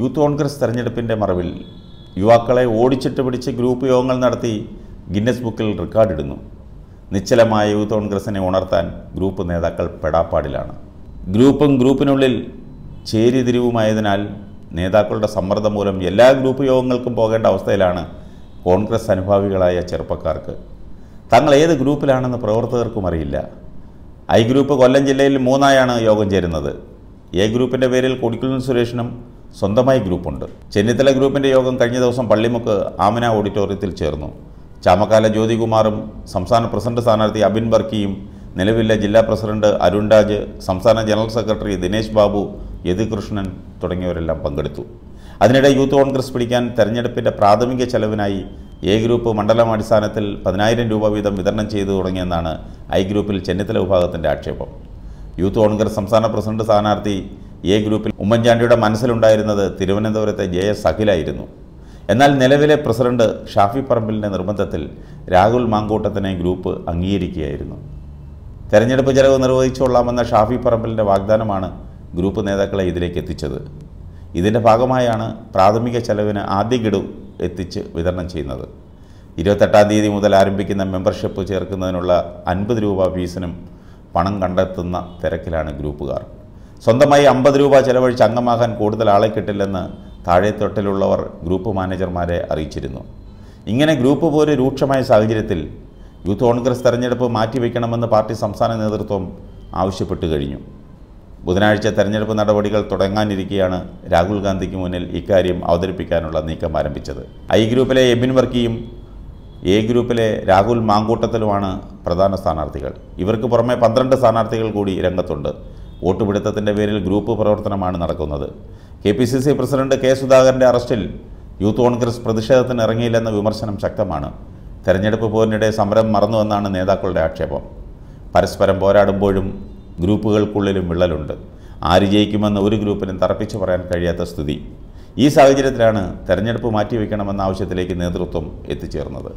youth Congress തെരഞ്ഞെടുപ്പിൻ്റെ മറവിൽ യുവാക്കളെ ഓടിച്ചിട്ട് പിടിച്ച് ഗ്രൂപ്പ് യോഗങ്ങൾ നടത്തി ഗിന്നസ് ബുക്കിൽ റെക്കോർഡിടുന്നു നിശ്ചലമായ യൂത്ത് കോൺഗ്രസിനെ ഉണർത്താൻ ഗ്രൂപ്പ് നേതാക്കൾ പെടാപ്പാടിലാണ് ഗ്രൂപ്പും ഗ്രൂപ്പിനുള്ളിൽ ചേരിതിരിവുമായതിനാൽ നേതാക്കളുടെ സമ്മർദ്ദം മൂലം എല്ലാ ഗ്രൂപ്പ് യോഗങ്ങൾക്കും പോകേണ്ട അവസ്ഥയിലാണ് കോൺഗ്രസ് അനുഭാവികളായ ചെറുപ്പക്കാർക്ക് തങ്ങൾ ഏത് ഗ്രൂപ്പിലാണെന്ന് പ്രവർത്തകർക്കും അറിയില്ല ഐ ഗ്രൂപ്പ് കൊല്ലം ജില്ലയിൽ മൂന്നായാണ് യോഗം ചേരുന്നത് എ ഗ്രൂപ്പിൻ്റെ പേരിൽ കൊടിക്കുന്നിൽ സുരേഷിനും സ്വന്തമായി ഗ്രൂപ്പുണ്ട് ചെന്നിത്തല ഗ്രൂപ്പിന്റെ യോഗം കഴിഞ്ഞ ദിവസം പള്ളിമുക്ക് ആമന ഓഡിറ്റോറിയത്തിൽ ചേർന്നു ചാമക്കാല ജ്യോതികുമാറും സംസ്ഥാന പ്രസിഡന്റ് സ്ഥാനാർത്ഥി അബിൻ ബർക്കിയും നിലവിലെ ജില്ലാ പ്രസിഡന്റ് അരുൺ രാജ് സംസ്ഥാന ജനറൽ സെക്രട്ടറി ദിനേശ് ബാബു യതികൃഷ്ണൻ തുടങ്ങിയവരെല്ലാം പങ്കെടുത്തു അതിനിടെ യൂത്ത് കോൺഗ്രസ് പിടിക്കാൻ തെരഞ്ഞെടുപ്പിന്റെ പ്രാഥമിക ചെലവിനായി എ ഗ്രൂപ്പ് അടിസ്ഥാനത്തിൽ പതിനായിരം രൂപ വീതം വിതരണം ചെയ്തു തുടങ്ങിയെന്നാണ് ഐ ഗ്രൂപ്പിൽ ചെന്നിത്തല വിഭാഗത്തിന്റെ ആക്ഷേപം യൂത്ത് കോൺഗ്രസ് സംസ്ഥാന പ്രസിഡന്റ് സ്ഥാനാർത്ഥി എ ഗ്രൂപ്പിൽ ഉമ്മൻചാണ്ടിയുടെ മനസ്സിലുണ്ടായിരുന്നത് തിരുവനന്തപുരത്തെ ജെ എസ് അഖിലായിരുന്നു എന്നാൽ നിലവിലെ പ്രസിഡന്റ് ഷാഫി പറമ്പിലിൻ്റെ നിർബന്ധത്തിൽ രാഹുൽ മാങ്കൂട്ടത്തിനെ ഗ്രൂപ്പ് അംഗീകരിക്കുകയായിരുന്നു തെരഞ്ഞെടുപ്പ് ചെലവ് നിർവഹിച്ചുകൊള്ളാമെന്ന ഷാഫി പറമ്പിലിൻ്റെ വാഗ്ദാനമാണ് ഗ്രൂപ്പ് നേതാക്കളെ ഇതിലേക്ക് എത്തിച്ചത് ഇതിൻ്റെ ഭാഗമായാണ് പ്രാഥമിക ചെലവിന് ആദ്യ ഗഡു എത്തിച്ച് വിതരണം ചെയ്യുന്നത് ഇരുപത്തെട്ടാം തീയതി മുതൽ ആരംഭിക്കുന്ന മെമ്പർഷിപ്പ് ചേർക്കുന്നതിനുള്ള അൻപത് രൂപ ഫീസിനും പണം കണ്ടെത്തുന്ന തിരക്കിലാണ് ഗ്രൂപ്പുകാർ സ്വന്തമായി അമ്പത് രൂപ ചെലവഴിച്ച് അംഗമാകാൻ കൂടുതൽ ആളെ കിട്ടില്ലെന്ന് താഴെത്തൊട്ടിലുള്ളവർ ഗ്രൂപ്പ് മാനേജർമാരെ അറിയിച്ചിരുന്നു ഇങ്ങനെ ഗ്രൂപ്പ് പോലെ രൂക്ഷമായ സാഹചര്യത്തിൽ യൂത്ത് കോൺഗ്രസ് തെരഞ്ഞെടുപ്പ് മാറ്റിവെക്കണമെന്ന് പാർട്ടി സംസ്ഥാന നേതൃത്വം ആവശ്യപ്പെട്ടു കഴിഞ്ഞു ബുധനാഴ്ച തെരഞ്ഞെടുപ്പ് നടപടികൾ തുടങ്ങാനിരിക്കെയാണ് രാഹുൽ ഗാന്ധിക്ക് മുന്നിൽ ഇക്കാര്യം അവതരിപ്പിക്കാനുള്ള നീക്കം ആരംഭിച്ചത് ഐ ഗ്രൂപ്പിലെ എബിൻ വർക്കിയും എ ഗ്രൂപ്പിലെ രാഹുൽ മാങ്കൂട്ടത്തിലുമാണ് പ്രധാന സ്ഥാനാർത്ഥികൾ ഇവർക്ക് പുറമെ പന്ത്രണ്ട് സ്ഥാനാർത്ഥികൾ കൂടി രംഗത്തുണ്ട് വോട്ടുപിടുത്തത്തിൻ്റെ പേരിൽ ഗ്രൂപ്പ് പ്രവർത്തനമാണ് നടക്കുന്നത് K P C C president K സുധാകരൻ്റെ അറസ്റ്റിൽ യൂത്ത് കോൺഗ്രസ് പ്രതിഷേധത്തിന് ഇറങ്ങിയില്ലെന്ന വിമർശനം ശക്തമാണ് തെരഞ്ഞെടുപ്പ് പോരിനിടെ സമരം മറന്നുവെന്നാണ് നേതാക്കളുടെ ആക്ഷേപം പരസ്പരം പോരാടുമ്പോഴും ഗ്രൂപ്പുകൾക്കുള്ളിലും വിള്ളലുണ്ട് ആര് ജയിക്കുമെന്ന് ഒരു ഗ്രൂപ്പിനും തറപ്പിച്ചു പറയാൻ കഴിയാത്ത സ്ഥിതി ഈ സാഹചര്യത്തിലാണ് തെരഞ്ഞെടുപ്പ് മാറ്റിവെക്കണമെന്ന ആവശ്യത്തിലേക്ക് നേതൃത്വം എത്തിച്ചേർന്നത്